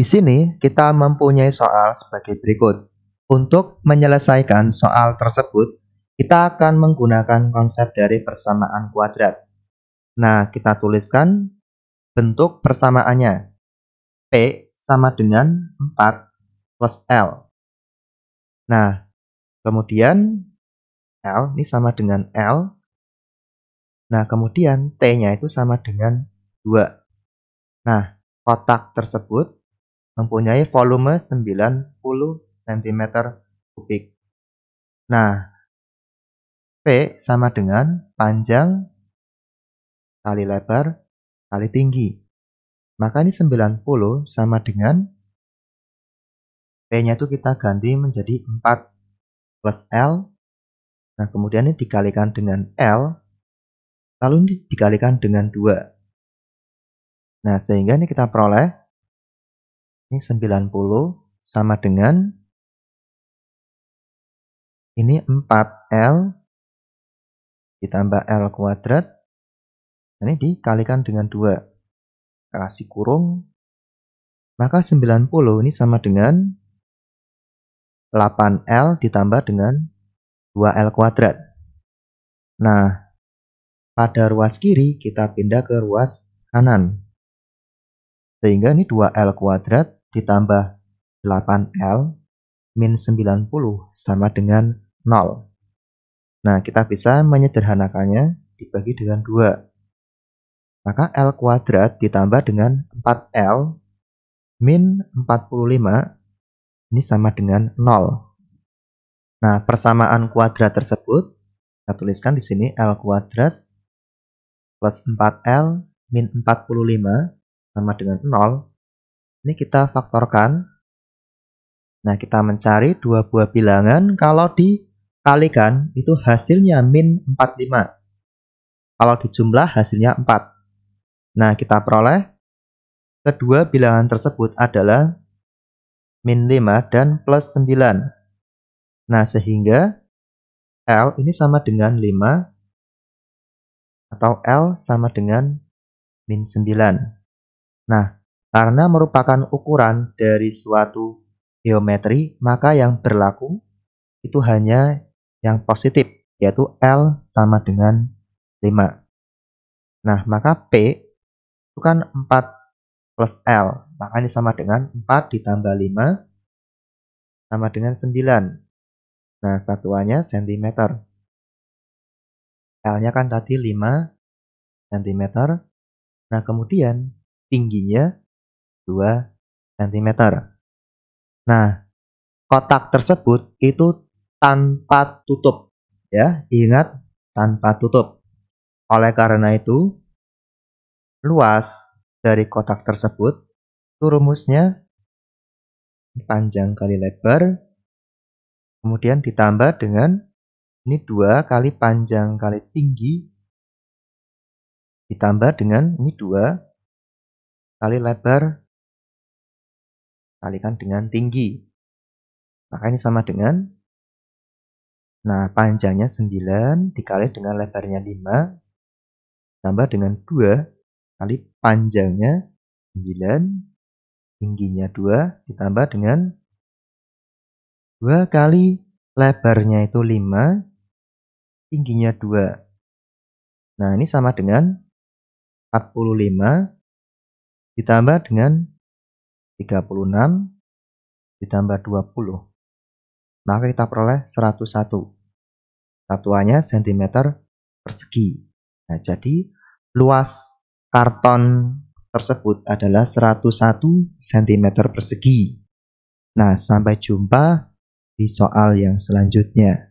Di sini kita mempunyai soal sebagai berikut. Untuk menyelesaikan soal tersebut, kita akan menggunakan konsep dari persamaan kuadrat. Nah, kita tuliskan bentuk persamaannya. P sama dengan 4 plus L. Nah, kemudian L ini sama dengan L. Nah, kemudian T-nya itu sama dengan 2. Nah, kotak tersebut mempunyai volume 90 cm kubik. Nah, P sama dengan panjang kali lebar kali tinggi. Maka ini 90 sama dengan P-nya itu kita ganti menjadi 4 plus L. Nah, kemudian ini dikalikan dengan L. Lalu ini dikalikan dengan 2. Nah, sehingga ini kita peroleh ini 90 sama dengan ini 4L ditambah L kuadrat. Ini dikalikan dengan 2. Kasih kurung. Maka 90 ini sama dengan 8L ditambah dengan 2L kuadrat. Nah, pada ruas kiri kita pindah ke ruas kanan. Sehingga ini 2L kuadrat ditambah 8L min 90 sama dengan 0. Nah, kita bisa menyederhanakannya dibagi dengan 2. Maka L kuadrat ditambah dengan 4L min 45 ini sama dengan 0. Nah, persamaan kuadrat tersebut kita tuliskan di sini L kuadrat plus 4L min 45 sama dengan 0 ini kita faktorkan. Nah, kita mencari dua buah bilangan. Kalau dikalikan, itu hasilnya min 45. Kalau dijumlah, hasilnya 4. Nah, kita peroleh kedua bilangan tersebut adalah min 5 dan plus 9. Nah, sehingga L ini sama dengan 5 atau L sama dengan min 9. Nah, karena merupakan ukuran dari suatu geometri, maka yang berlaku itu hanya yang positif, yaitu L sama dengan 5. Nah, maka P itu kan 4 plus L, maka ini sama dengan 4 ditambah 5 sama dengan 9. Nah, satuannya cm. L-nya kan tadi 5 cm. Nah, kemudian tingginya 2 cm. Nah, kotak tersebut itu tanpa tutup. Ya, ingat tanpa tutup. Oleh karena itu, luas dari kotak tersebut itu rumusnya panjang kali lebar kemudian ditambah dengan ini dua kali panjang kali tinggi ditambah dengan ini dua kali lebar kalikan dengan tinggi. Maka ini sama dengan nah panjangnya 9 dikali dengan lebarnya 5 tambah dengan 2 kali panjangnya 9 tingginya 2 ditambah dengan 2 kali lebarnya itu 5 tingginya 2. Nah, ini sama dengan 45 ditambah dengan 36 ditambah 20. Maka kita peroleh 101. Satuannya cm persegi. Nah, jadi luas karton tersebut adalah 101 cm persegi. Nah, sampai jumpa di soal yang selanjutnya.